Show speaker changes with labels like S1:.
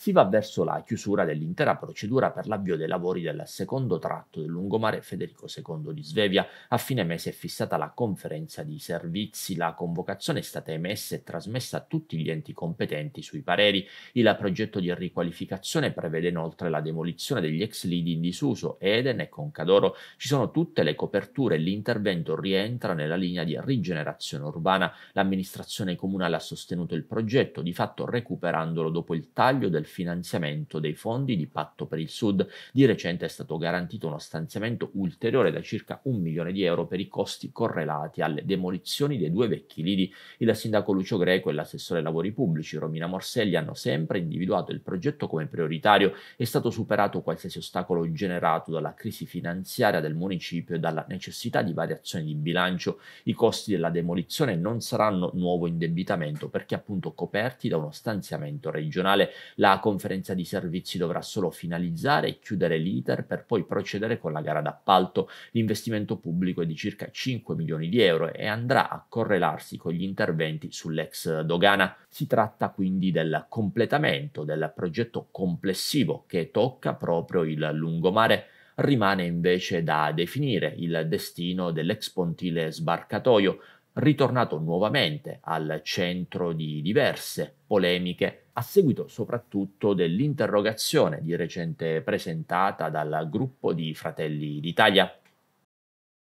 S1: si va verso la chiusura dell'intera procedura per l'avvio dei lavori del secondo tratto del lungomare Federico II di Svevia. A fine mese è fissata la conferenza di servizi, la convocazione è stata emessa e trasmessa a tutti gli enti competenti sui pareri. Il progetto di riqualificazione prevede inoltre la demolizione degli ex lidi in disuso Eden e Concadoro. Ci sono tutte le coperture e l'intervento rientra nella linea di rigenerazione urbana. L'amministrazione comunale ha sostenuto il progetto, di fatto recuperandolo dopo il taglio del finanziamento dei fondi di Patto per il Sud. Di recente è stato garantito uno stanziamento ulteriore da circa un milione di euro per i costi correlati alle demolizioni dei due vecchi lidi. Il sindaco Lucio Greco e l'assessore lavori pubblici Romina Morselli hanno sempre individuato il progetto come prioritario. È stato superato qualsiasi ostacolo generato dalla crisi finanziaria del municipio e dalla necessità di variazioni di bilancio. I costi della demolizione non saranno nuovo indebitamento perché appunto coperti da uno stanziamento regionale. La conferenza di servizi dovrà solo finalizzare e chiudere l'iter per poi procedere con la gara d'appalto. L'investimento pubblico è di circa 5 milioni di euro e andrà a correlarsi con gli interventi sull'ex dogana. Si tratta quindi del completamento del progetto complessivo che tocca proprio il lungomare. Rimane invece da definire il destino dell'ex pontile sbarcatoio, ritornato nuovamente al centro di diverse polemiche a seguito soprattutto dell'interrogazione di recente presentata dal gruppo di Fratelli d'Italia